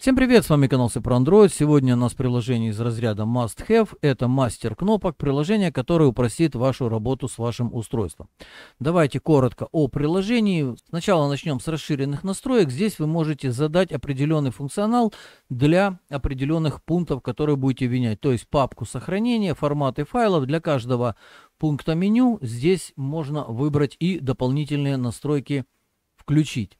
Всем привет, с вами канал Супер Android. Сегодня у нас приложение из разряда Must Have. Это мастер кнопок, приложение, которое упростит вашу работу с вашим устройством. Давайте коротко о приложении. Сначала начнем с расширенных настроек. Здесь вы можете задать определенный функционал для определенных пунктов, которые будете менять. То есть папку сохранения, форматы файлов для каждого пункта меню. Здесь можно выбрать и дополнительные настройки включить.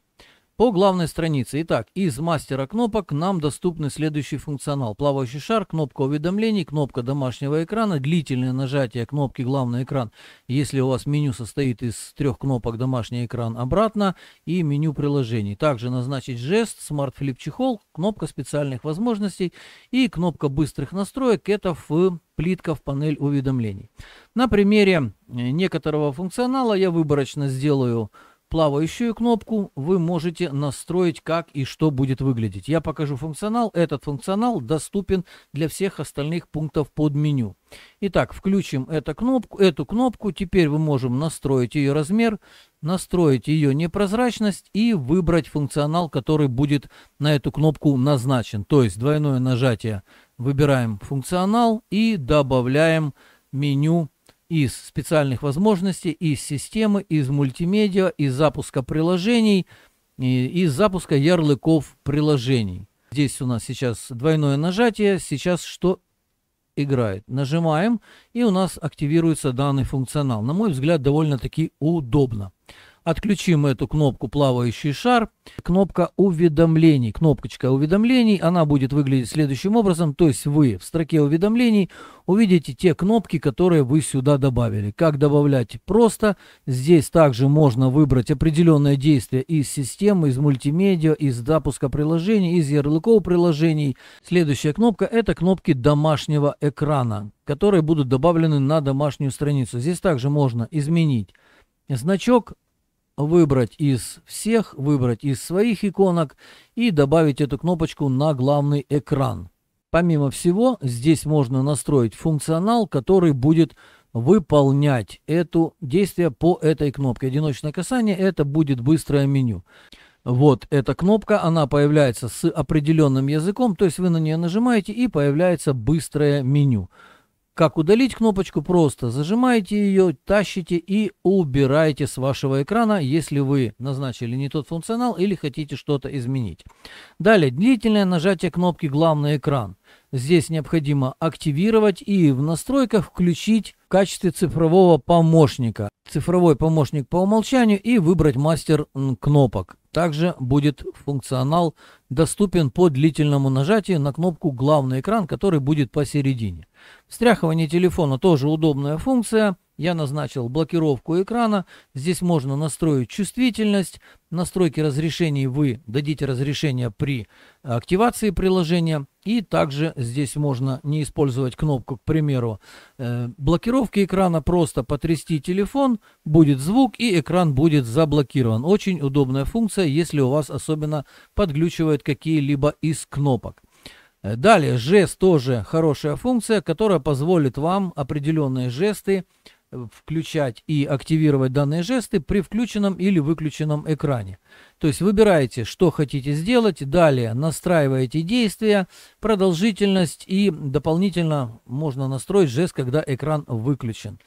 По главной странице. Итак, из мастера кнопок нам доступны следующий функционал. Плавающий шар, кнопка уведомлений, кнопка домашнего экрана, длительное нажатие кнопки главный экран, если у вас меню состоит из трех кнопок домашний экран обратно и меню приложений. Также назначить жест, смарт-флип чехол, кнопка специальных возможностей и кнопка быстрых настроек. Это в плитка в панель уведомлений. На примере э, некоторого функционала я выборочно сделаю плавающую кнопку вы можете настроить, как и что будет выглядеть. Я покажу функционал. Этот функционал доступен для всех остальных пунктов под меню. Итак, включим эту кнопку. Эту кнопку теперь мы можем настроить ее размер, настроить ее непрозрачность и выбрать функционал, который будет на эту кнопку назначен. То есть двойное нажатие выбираем функционал и добавляем меню из специальных возможностей, из системы, из мультимедиа, из запуска приложений, из запуска ярлыков приложений. Здесь у нас сейчас двойное нажатие. Сейчас что играет? Нажимаем, и у нас активируется данный функционал. На мой взгляд, довольно-таки удобно. Отключим эту кнопку «Плавающий шар». Кнопка «Уведомлений», кнопочка «Уведомлений», она будет выглядеть следующим образом. То есть вы в строке «Уведомлений» увидите те кнопки, которые вы сюда добавили. Как добавлять просто. Здесь также можно выбрать определенное действие из системы, из мультимедиа, из запуска приложений, из ярлыков приложений. Следующая кнопка – это кнопки домашнего экрана, которые будут добавлены на домашнюю страницу. Здесь также можно изменить значок выбрать из всех, выбрать из своих иконок и добавить эту кнопочку на главный экран. Помимо всего, здесь можно настроить функционал, который будет выполнять эту действие по этой кнопке. Одиночное касание – это будет быстрое меню. Вот эта кнопка, она появляется с определенным языком, то есть вы на нее нажимаете и появляется быстрое меню. Как удалить кнопочку просто. Зажимаете ее, тащите и убираете с вашего экрана, если вы назначили не тот функционал или хотите что-то изменить. Далее, длительное нажатие кнопки «Главный экран». Здесь необходимо активировать и в настройках включить в качестве цифрового помощника. Цифровой помощник по умолчанию и выбрать мастер кнопок. Также будет функционал доступен по длительному нажатию на кнопку «Главный экран», который будет посередине. Встряхивание телефона тоже удобная функция – я назначил блокировку экрана. Здесь можно настроить чувствительность. Настройки разрешений вы дадите разрешение при активации приложения. И также здесь можно не использовать кнопку, к примеру, э, блокировки экрана. Просто потрясти телефон, будет звук и экран будет заблокирован. Очень удобная функция, если у вас особенно подглючивают какие-либо из кнопок. Э, далее, жест тоже хорошая функция, которая позволит вам определенные жесты включать и активировать данные жесты при включенном или выключенном экране. То есть выбираете, что хотите сделать, далее настраиваете действия, продолжительность и дополнительно можно настроить жест, когда экран выключен.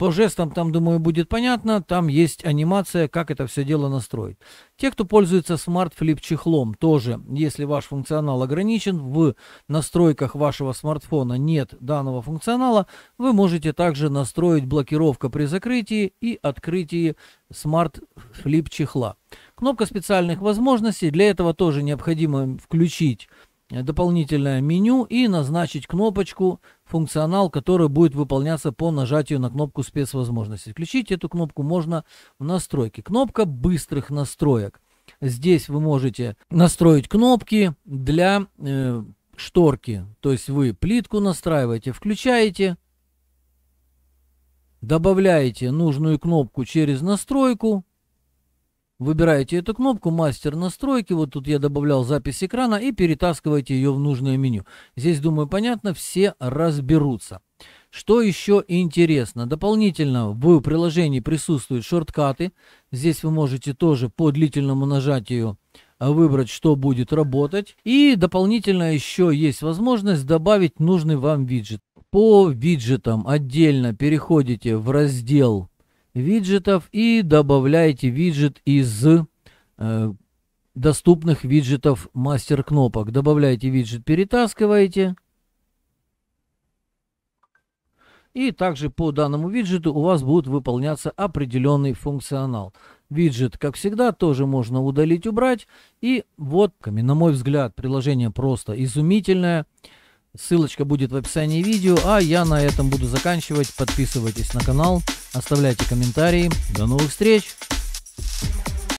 По жестам там, думаю, будет понятно. Там есть анимация, как это все дело настроить. Те, кто пользуется смарт-флип чехлом, тоже, если ваш функционал ограничен, в настройках вашего смартфона нет данного функционала, вы можете также настроить блокировка при закрытии и открытии смарт-флип чехла. Кнопка специальных возможностей. Для этого тоже необходимо включить Э, дополнительное меню и назначить кнопочку, функционал, который будет выполняться по нажатию на кнопку спецвозможности. Включить эту кнопку можно в настройки. Кнопка быстрых настроек. Здесь вы можете настроить кнопки для э, шторки. То есть вы плитку настраиваете, включаете, добавляете нужную кнопку через настройку, Выбираете эту кнопку «Мастер настройки», вот тут я добавлял запись экрана и перетаскиваете ее в нужное меню. Здесь, думаю, понятно, все разберутся. Что еще интересно? Дополнительно в приложении присутствуют шорткаты. Здесь вы можете тоже по длительному нажатию а, выбрать, что будет работать. И дополнительно еще есть возможность добавить нужный вам виджет. По виджетам отдельно переходите в раздел виджетов и добавляете виджет из э, доступных виджетов мастер кнопок. Добавляете виджет, перетаскиваете. И также по данному виджету у вас будет выполняться определенный функционал. Виджет, как всегда, тоже можно удалить, убрать. И вот, на мой взгляд, приложение просто изумительное. Ссылочка будет в описании видео, а я на этом буду заканчивать. Подписывайтесь на канал, оставляйте комментарии. До новых встреч!